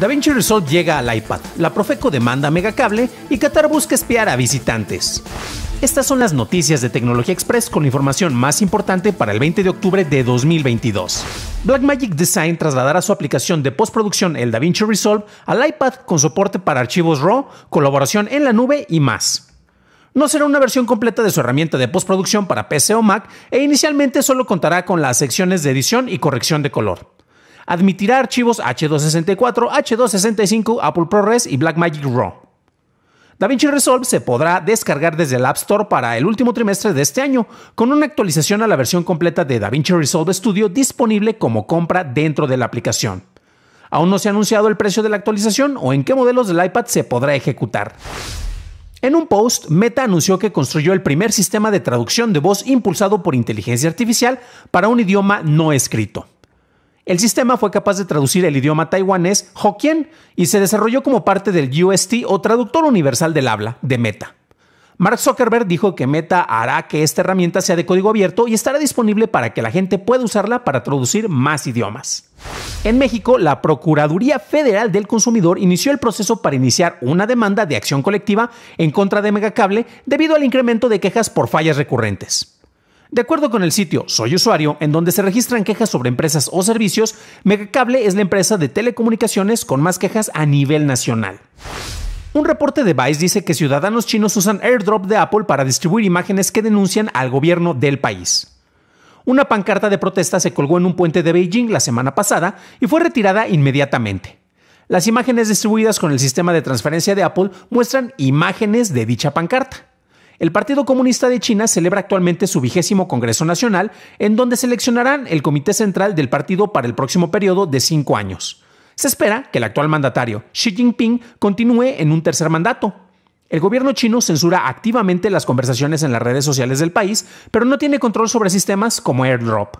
DaVinci Resolve llega al iPad, la Profeco demanda Megacable y Qatar busca espiar a visitantes. Estas son las noticias de Tecnología Express con la información más importante para el 20 de octubre de 2022. Blackmagic Design trasladará su aplicación de postproducción el DaVinci Resolve al iPad con soporte para archivos RAW, colaboración en la nube y más no será una versión completa de su herramienta de postproducción para PC o Mac e inicialmente solo contará con las secciones de edición y corrección de color. Admitirá archivos H264, H265, Apple ProRes y Blackmagic RAW. DaVinci Resolve se podrá descargar desde el App Store para el último trimestre de este año, con una actualización a la versión completa de DaVinci Resolve Studio disponible como compra dentro de la aplicación. Aún no se ha anunciado el precio de la actualización o en qué modelos del iPad se podrá ejecutar. En un post, Meta anunció que construyó el primer sistema de traducción de voz impulsado por inteligencia artificial para un idioma no escrito. El sistema fue capaz de traducir el idioma taiwanés Hokkien y se desarrolló como parte del UST o Traductor Universal del Habla de Meta. Mark Zuckerberg dijo que Meta hará que esta herramienta sea de código abierto y estará disponible para que la gente pueda usarla para traducir más idiomas. En México, la Procuraduría Federal del Consumidor inició el proceso para iniciar una demanda de acción colectiva en contra de Megacable debido al incremento de quejas por fallas recurrentes. De acuerdo con el sitio Soy Usuario, en donde se registran quejas sobre empresas o servicios, Megacable es la empresa de telecomunicaciones con más quejas a nivel nacional. Un reporte de Vice dice que ciudadanos chinos usan airdrop de Apple para distribuir imágenes que denuncian al gobierno del país. Una pancarta de protesta se colgó en un puente de Beijing la semana pasada y fue retirada inmediatamente. Las imágenes distribuidas con el sistema de transferencia de Apple muestran imágenes de dicha pancarta. El Partido Comunista de China celebra actualmente su vigésimo Congreso Nacional, en donde seleccionarán el Comité Central del Partido para el próximo periodo de cinco años. Se espera que el actual mandatario, Xi Jinping, continúe en un tercer mandato. El gobierno chino censura activamente las conversaciones en las redes sociales del país, pero no tiene control sobre sistemas como airdrop.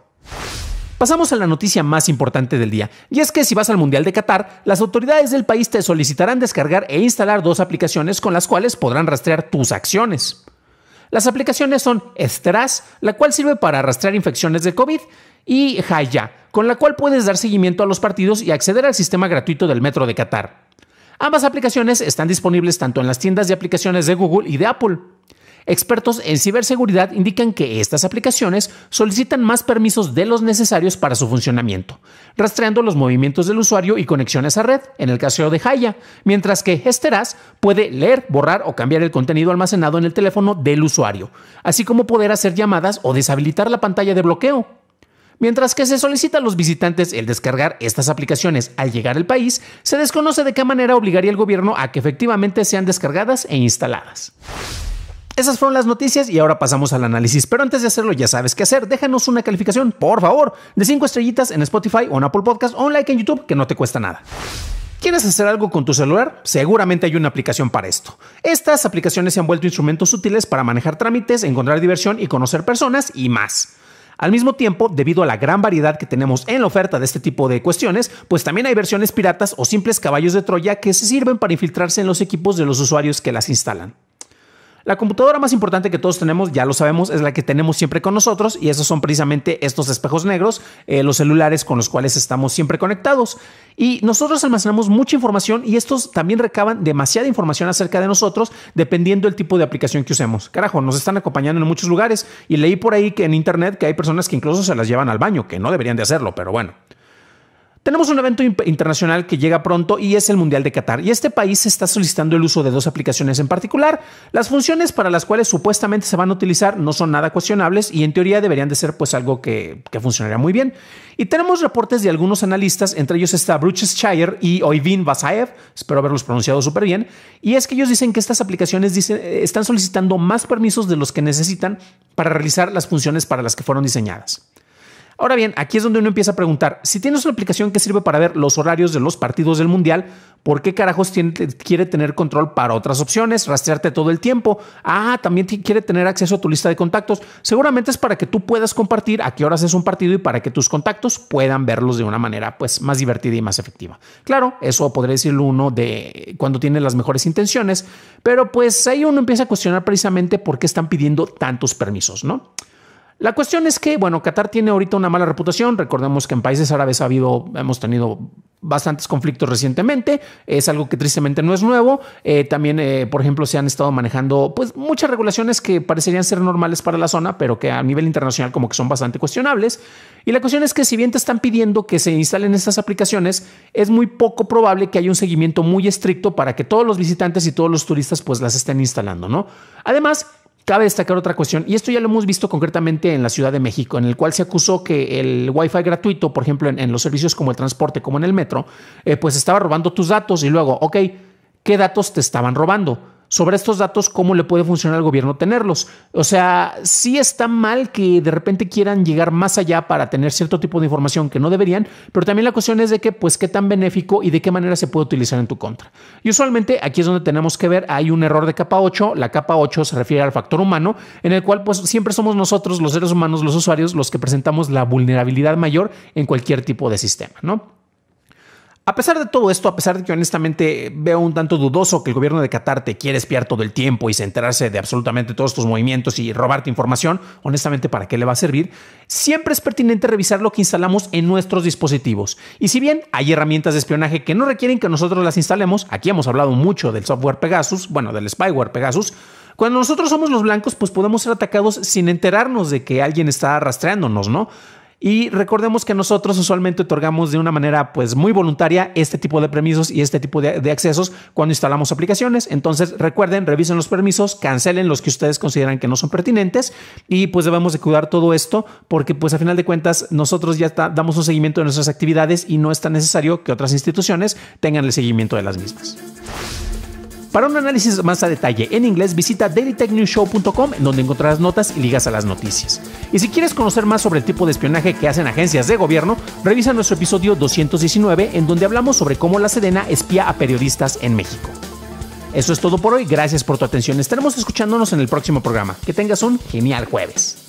Pasamos a la noticia más importante del día, y es que si vas al Mundial de Qatar, las autoridades del país te solicitarán descargar e instalar dos aplicaciones con las cuales podrán rastrear tus acciones. Las aplicaciones son Estras, la cual sirve para rastrear infecciones de COVID, y Haya, con la cual puedes dar seguimiento a los partidos y acceder al sistema gratuito del Metro de Qatar. Ambas aplicaciones están disponibles tanto en las tiendas de aplicaciones de Google y de Apple. Expertos en ciberseguridad indican que estas aplicaciones solicitan más permisos de los necesarios para su funcionamiento, rastreando los movimientos del usuario y conexiones a red, en el caso de Haya, mientras que Esteras puede leer, borrar o cambiar el contenido almacenado en el teléfono del usuario, así como poder hacer llamadas o deshabilitar la pantalla de bloqueo. Mientras que se solicita a los visitantes el descargar estas aplicaciones al llegar al país, se desconoce de qué manera obligaría el gobierno a que efectivamente sean descargadas e instaladas. Esas fueron las noticias y ahora pasamos al análisis. Pero antes de hacerlo, ya sabes qué hacer. Déjanos una calificación, por favor, de 5 estrellitas en Spotify o en Apple Podcast o un like en YouTube que no te cuesta nada. ¿Quieres hacer algo con tu celular? Seguramente hay una aplicación para esto. Estas aplicaciones se han vuelto instrumentos útiles para manejar trámites, encontrar diversión y conocer personas y más. Al mismo tiempo, debido a la gran variedad que tenemos en la oferta de este tipo de cuestiones, pues también hay versiones piratas o simples caballos de Troya que se sirven para infiltrarse en los equipos de los usuarios que las instalan. La computadora más importante que todos tenemos, ya lo sabemos, es la que tenemos siempre con nosotros y esos son precisamente estos espejos negros, eh, los celulares con los cuales estamos siempre conectados. Y nosotros almacenamos mucha información y estos también recaban demasiada información acerca de nosotros dependiendo del tipo de aplicación que usemos. Carajo, nos están acompañando en muchos lugares y leí por ahí que en internet que hay personas que incluso se las llevan al baño, que no deberían de hacerlo, pero bueno. Tenemos un evento internacional que llega pronto y es el Mundial de Qatar, y este país está solicitando el uso de dos aplicaciones en particular. Las funciones para las cuales supuestamente se van a utilizar no son nada cuestionables y en teoría deberían de ser pues algo que, funcionaría muy bien. Y tenemos reportes de algunos analistas, entre ellos está Bruches Shire y Oivin Basaev, espero haberlos pronunciado súper bien, y es que ellos dicen que estas aplicaciones eh, están solicitando más permisos de los que necesitan para realizar las funciones para las que fueron diseñadas. Ahora bien, aquí es donde uno empieza a preguntar, si tienes una aplicación que sirve para ver los horarios de los partidos del Mundial, ¿por qué carajos quiere tener control para otras opciones, rastrearte todo el tiempo? Ah, también quiere tener acceso a tu lista de contactos. Seguramente es para que tú puedas compartir a qué horas es un partido y para que tus contactos puedan verlos de una manera pues, más divertida y más efectiva. Claro, eso podría decirlo uno de cuando tiene las mejores intenciones, pero pues ahí uno empieza a cuestionar precisamente por qué están pidiendo tantos permisos, ¿no? La cuestión es que, bueno, Qatar tiene ahorita una mala reputación. Recordemos que en países árabes ha habido, hemos tenido bastantes conflictos recientemente. Es algo que tristemente no es nuevo. Eh, también, eh, por ejemplo, se han estado manejando pues muchas regulaciones que parecerían ser normales para la zona, pero que a nivel internacional como que son bastante cuestionables. Y la cuestión es que si bien te están pidiendo que se instalen estas aplicaciones, es muy poco probable que haya un seguimiento muy estricto para que todos los visitantes y todos los turistas pues las estén instalando, ¿no? Además, Cabe destacar otra cuestión, y esto ya lo hemos visto concretamente en la Ciudad de México, en el cual se acusó que el Wi-Fi gratuito, por ejemplo, en, los servicios como el transporte, como en el metro, eh, pues estaba robando tus datos y luego, ok, ¿qué datos te estaban robando? sobre estos datos, cómo le puede funcionar al gobierno tenerlos. O sea, sí está mal que de repente quieran llegar más allá para tener cierto tipo de información que no deberían, pero también la cuestión es de que, pues, qué tan benéfico y de qué manera se puede utilizar en tu contra. Y usualmente aquí es donde tenemos que ver, hay un error de capa 8, la capa 8 se refiere al factor humano, en el cual, pues, siempre somos nosotros, los seres humanos, los usuarios, los que presentamos la vulnerabilidad mayor en cualquier tipo de sistema, ¿no? A pesar de todo esto, a pesar de que honestamente veo un tanto dudoso que el gobierno de Qatar te quiere espiar todo el tiempo y centrarse de absolutamente todos tus movimientos y robarte información, honestamente, ¿para qué le va a servir? Siempre es pertinente revisar lo que instalamos en nuestros dispositivos. Y si bien hay herramientas de espionaje que no requieren que nosotros las instalemos, aquí hemos hablado mucho del software Pegasus, bueno, del spyware Pegasus, cuando nosotros somos los blancos, pues podemos ser atacados sin enterarnos de que alguien está rastreándonos, ¿no? Y recordemos que nosotros usualmente otorgamos de una manera pues muy voluntaria este tipo de permisos y este tipo de, accesos cuando instalamos aplicaciones. Entonces recuerden, revisen los permisos, cancelen los que ustedes consideran que no son pertinentes y pues debemos de cuidar todo esto porque pues a final de cuentas nosotros ya damos un seguimiento de nuestras actividades y no es tan necesario que otras instituciones tengan el seguimiento de las mismas. Para un análisis más a detalle en inglés, visita dailytechnewshow.com donde encontrarás notas y ligas a las noticias. Y si quieres conocer más sobre el tipo de espionaje que hacen agencias de gobierno, revisa nuestro episodio 219 en donde hablamos sobre cómo la Sedena espía a periodistas en México. Eso es todo por hoy, gracias por tu atención. Estaremos escuchándonos en el próximo programa. Que tengas un genial jueves.